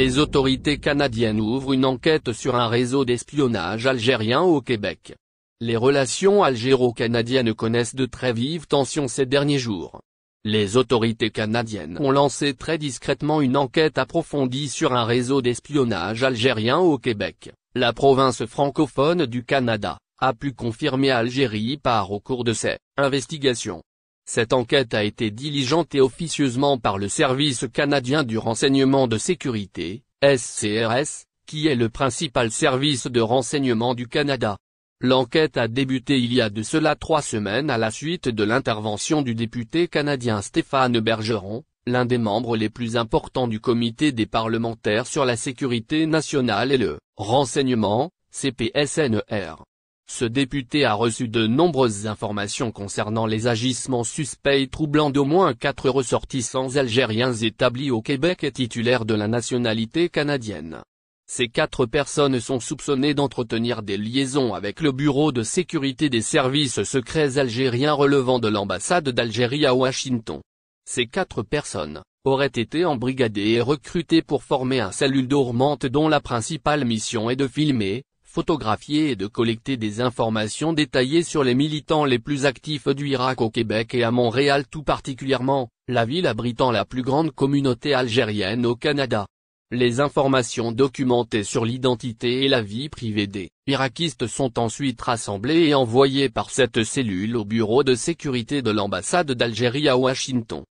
les autorités canadiennes ouvrent une enquête sur un réseau d'espionnage algérien au Québec. Les relations algéro-canadiennes connaissent de très vives tensions ces derniers jours. Les autorités canadiennes ont lancé très discrètement une enquête approfondie sur un réseau d'espionnage algérien au Québec. La province francophone du Canada a pu confirmer Algérie par au cours de ses investigations cette enquête a été diligente et officieusement par le Service canadien du renseignement de sécurité, SCRS, qui est le principal service de renseignement du Canada. L'enquête a débuté il y a de cela trois semaines à la suite de l'intervention du député canadien Stéphane Bergeron, l'un des membres les plus importants du comité des parlementaires sur la sécurité nationale et le renseignement, CPSNR. E ce député a reçu de nombreuses informations concernant les agissements suspects et troublants d'au moins quatre ressortissants algériens établis au Québec et titulaires de la nationalité canadienne. Ces quatre personnes sont soupçonnées d'entretenir des liaisons avec le Bureau de sécurité des services secrets algériens relevant de l'ambassade d'Algérie à Washington. Ces quatre personnes, auraient été embrigadées et recrutées pour former un cellule dormante dont la principale mission est de filmer, photographier et de collecter des informations détaillées sur les militants les plus actifs du Irak au Québec et à Montréal tout particulièrement, la ville abritant la plus grande communauté algérienne au Canada. Les informations documentées sur l'identité et la vie privée des irakistes sont ensuite rassemblées et envoyées par cette cellule au bureau de sécurité de l'ambassade d'Algérie à Washington,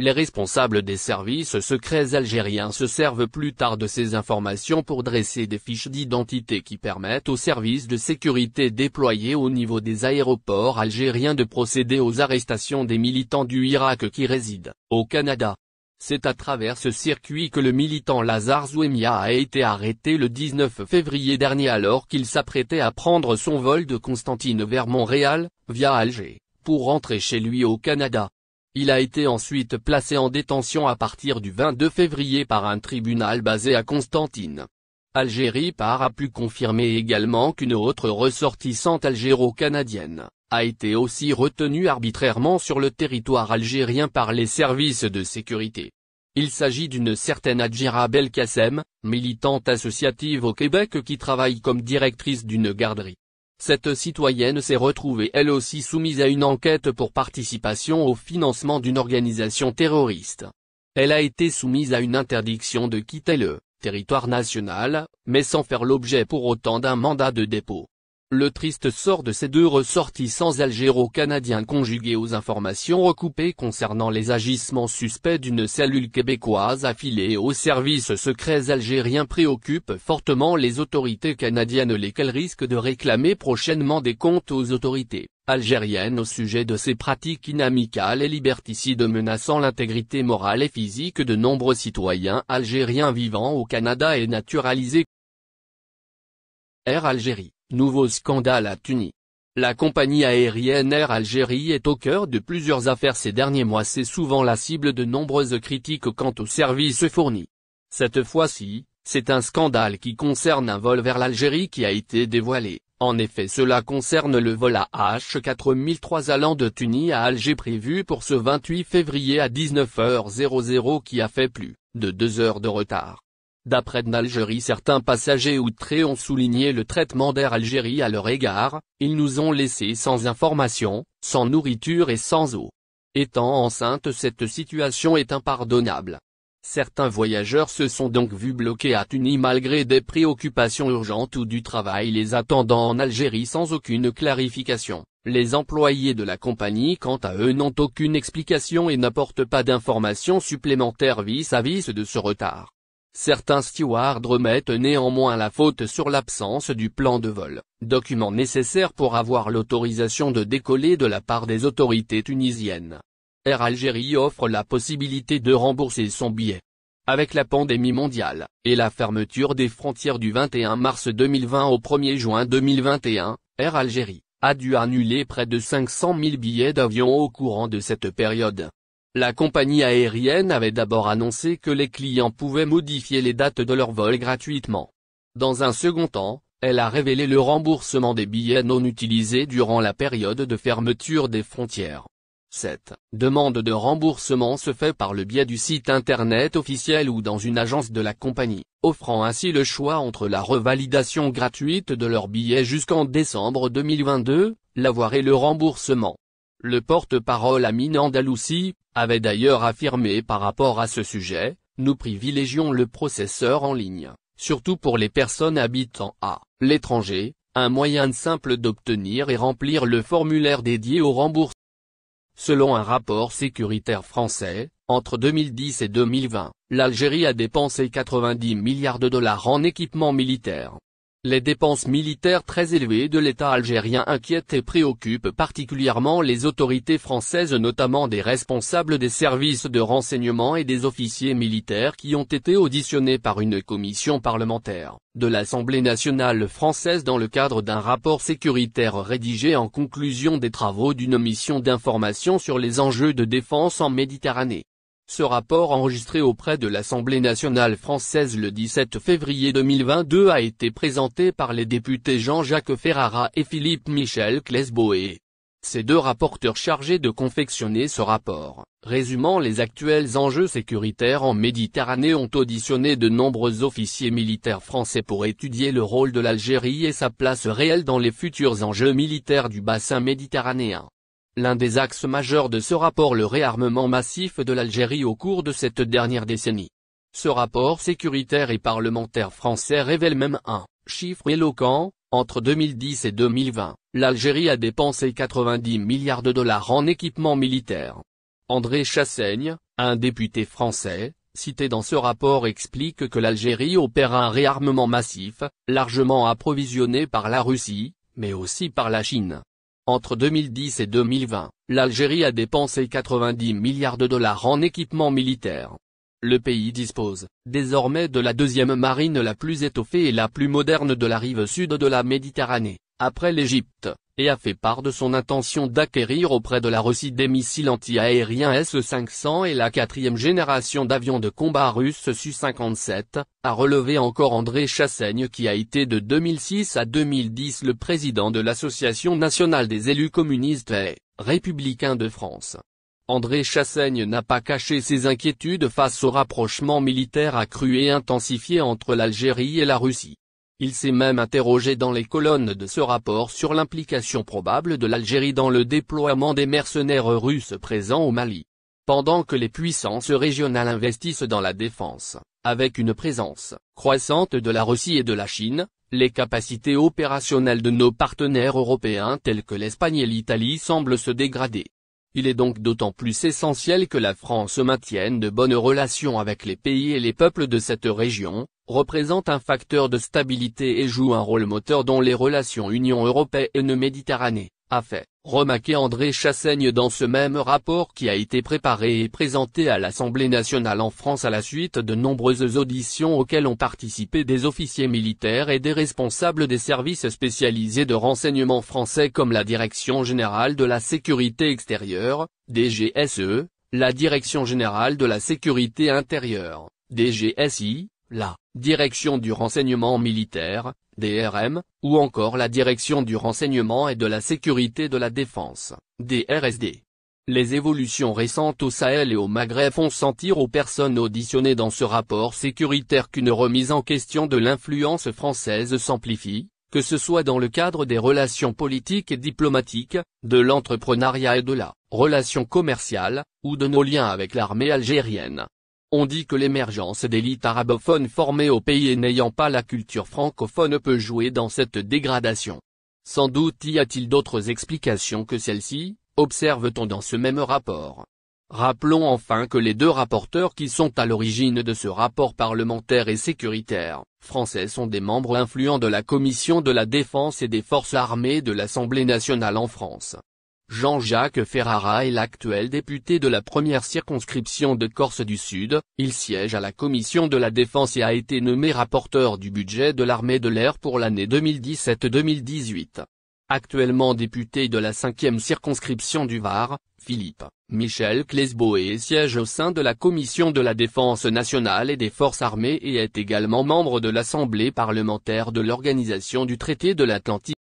les responsables des services secrets algériens se servent plus tard de ces informations pour dresser des fiches d'identité qui permettent aux services de sécurité déployés au niveau des aéroports algériens de procéder aux arrestations des militants du Irak qui résident au Canada. C'est à travers ce circuit que le militant Lazar Zouemia a été arrêté le 19 février dernier alors qu'il s'apprêtait à prendre son vol de Constantine vers Montréal, via Alger, pour rentrer chez lui au Canada. Il a été ensuite placé en détention à partir du 22 février par un tribunal basé à Constantine. Algérie par a pu confirmer également qu'une autre ressortissante algéro-canadienne, a été aussi retenue arbitrairement sur le territoire algérien par les services de sécurité. Il s'agit d'une certaine Adjira Belkacem, militante associative au Québec qui travaille comme directrice d'une garderie cette citoyenne s'est retrouvée elle aussi soumise à une enquête pour participation au financement d'une organisation terroriste. Elle a été soumise à une interdiction de quitter le territoire national, mais sans faire l'objet pour autant d'un mandat de dépôt. Le triste sort de ces deux ressortissants algéro-canadiens conjugués aux informations recoupées concernant les agissements suspects d'une cellule québécoise affilée aux services secrets algériens préoccupe fortement les autorités canadiennes lesquelles risquent de réclamer prochainement des comptes aux autorités algériennes au sujet de ces pratiques inamicales et liberticides menaçant l'intégrité morale et physique de nombreux citoyens algériens vivant au Canada et naturalisés. Air Algérie Nouveau scandale à Tunis. La compagnie aérienne Air Algérie est au cœur de plusieurs affaires ces derniers mois c'est souvent la cible de nombreuses critiques quant aux services fournis. Cette fois-ci, c'est un scandale qui concerne un vol vers l'Algérie qui a été dévoilé. En effet cela concerne le vol à H4003 allant de Tunis à Alger prévu pour ce 28 février à 19h00 qui a fait plus de deux heures de retard. D'après d'Algérie certains passagers outrés ont souligné le traitement d'Air Algérie à leur égard, ils nous ont laissés sans information, sans nourriture et sans eau. Étant enceinte cette situation est impardonnable. Certains voyageurs se sont donc vus bloqués à Tunis malgré des préoccupations urgentes ou du travail les attendant en Algérie sans aucune clarification. Les employés de la compagnie quant à eux n'ont aucune explication et n'apportent pas d'informations supplémentaires vis à -vis de ce retard. Certains stewards remettent néanmoins la faute sur l'absence du plan de vol, document nécessaire pour avoir l'autorisation de décoller de la part des autorités tunisiennes. Air Algérie offre la possibilité de rembourser son billet. Avec la pandémie mondiale, et la fermeture des frontières du 21 mars 2020 au 1er juin 2021, Air Algérie a dû annuler près de 500 000 billets d'avion au courant de cette période. La compagnie aérienne avait d'abord annoncé que les clients pouvaient modifier les dates de leur vol gratuitement. Dans un second temps, elle a révélé le remboursement des billets non utilisés durant la période de fermeture des frontières. Cette demande de remboursement se fait par le biais du site internet officiel ou dans une agence de la compagnie, offrant ainsi le choix entre la revalidation gratuite de leurs billets jusqu'en décembre 2022, l'avoir et le remboursement. Le porte-parole Amine avait d'ailleurs affirmé par rapport à ce sujet, nous privilégions le processeur en ligne, surtout pour les personnes habitant à l'étranger, un moyen simple d'obtenir et remplir le formulaire dédié au remboursement. Selon un rapport sécuritaire français, entre 2010 et 2020, l'Algérie a dépensé 90 milliards de dollars en équipement militaire. Les dépenses militaires très élevées de l'État algérien inquiètent et préoccupent particulièrement les autorités françaises notamment des responsables des services de renseignement et des officiers militaires qui ont été auditionnés par une commission parlementaire de l'Assemblée nationale française dans le cadre d'un rapport sécuritaire rédigé en conclusion des travaux d'une mission d'information sur les enjeux de défense en Méditerranée. Ce rapport enregistré auprès de l'Assemblée nationale française le 17 février 2022 a été présenté par les députés Jean-Jacques Ferrara et Philippe-Michel Klesboé. Ces deux rapporteurs chargés de confectionner ce rapport, résumant les actuels enjeux sécuritaires en Méditerranée ont auditionné de nombreux officiers militaires français pour étudier le rôle de l'Algérie et sa place réelle dans les futurs enjeux militaires du bassin méditerranéen. L'un des axes majeurs de ce rapport le réarmement massif de l'Algérie au cours de cette dernière décennie. Ce rapport sécuritaire et parlementaire français révèle même un chiffre éloquent, entre 2010 et 2020, l'Algérie a dépensé 90 milliards de dollars en équipement militaire. André Chassaigne, un député français, cité dans ce rapport explique que l'Algérie opère un réarmement massif, largement approvisionné par la Russie, mais aussi par la Chine. Entre 2010 et 2020, l'Algérie a dépensé 90 milliards de dollars en équipement militaire. Le pays dispose, désormais de la deuxième marine la plus étoffée et la plus moderne de la rive sud de la Méditerranée, après l'Égypte, et a fait part de son intention d'acquérir auprès de la Russie des missiles anti-aériens S-500 et la quatrième génération d'avions de combat russes Su-57, a relevé encore André Chassaigne qui a été de 2006 à 2010 le président de l'Association nationale des élus communistes et républicains de France. André Chassaigne n'a pas caché ses inquiétudes face au rapprochement militaire accru et intensifié entre l'Algérie et la Russie. Il s'est même interrogé dans les colonnes de ce rapport sur l'implication probable de l'Algérie dans le déploiement des mercenaires russes présents au Mali. Pendant que les puissances régionales investissent dans la défense, avec une présence croissante de la Russie et de la Chine, les capacités opérationnelles de nos partenaires européens tels que l'Espagne et l'Italie semblent se dégrader. Il est donc d'autant plus essentiel que la France maintienne de bonnes relations avec les pays et les peuples de cette région, représente un facteur de stabilité et joue un rôle moteur dans les relations Union européenne-Méditerranée, a fait remarquer André Chassaigne dans ce même rapport qui a été préparé et présenté à l'Assemblée nationale en France à la suite de nombreuses auditions auxquelles ont participé des officiers militaires et des responsables des services spécialisés de renseignement français comme la Direction Générale de la Sécurité Extérieure, DGSE, la Direction Générale de la Sécurité Intérieure, DGSI, la Direction du renseignement militaire, DRM, ou encore la Direction du renseignement et de la sécurité de la défense, DRSD. Les évolutions récentes au Sahel et au Maghreb font sentir aux personnes auditionnées dans ce rapport sécuritaire qu'une remise en question de l'influence française s'amplifie, que ce soit dans le cadre des relations politiques et diplomatiques, de l'entrepreneuriat et de la relation commerciale, ou de nos liens avec l'armée algérienne. On dit que l'émergence d'élites arabophones formées au pays et n'ayant pas la culture francophone peut jouer dans cette dégradation. Sans doute y a-t-il d'autres explications que celle-ci, observe-t-on dans ce même rapport. Rappelons enfin que les deux rapporteurs qui sont à l'origine de ce rapport parlementaire et sécuritaire, français sont des membres influents de la Commission de la Défense et des Forces armées de l'Assemblée nationale en France. Jean-Jacques Ferrara est l'actuel député de la première circonscription de Corse du Sud, il siège à la Commission de la Défense et a été nommé rapporteur du budget de l'armée de l'air pour l'année 2017-2018. Actuellement député de la cinquième circonscription du Var, Philippe, Michel Clesboé siège au sein de la Commission de la Défense nationale et des Forces armées et est également membre de l'Assemblée parlementaire de l'Organisation du traité de l'Atlantique.